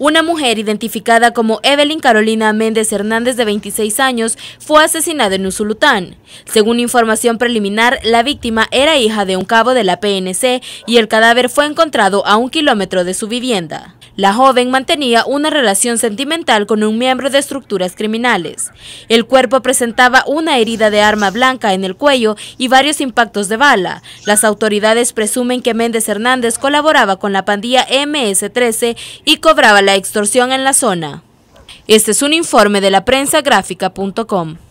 Una mujer identificada como Evelyn Carolina Méndez Hernández de 26 años fue asesinada en Usulután. Según información preliminar, la víctima era hija de un cabo de la PNC y el cadáver fue encontrado a un kilómetro de su vivienda. La joven mantenía una relación sentimental con un miembro de estructuras criminales. El cuerpo presentaba una herida de arma blanca en el cuello y varios impactos de bala. Las autoridades presumen que Méndez Hernández colaboraba con la pandilla MS-13 y cobraba la extorsión en la zona. Este es un informe de la prensa gráfica.com.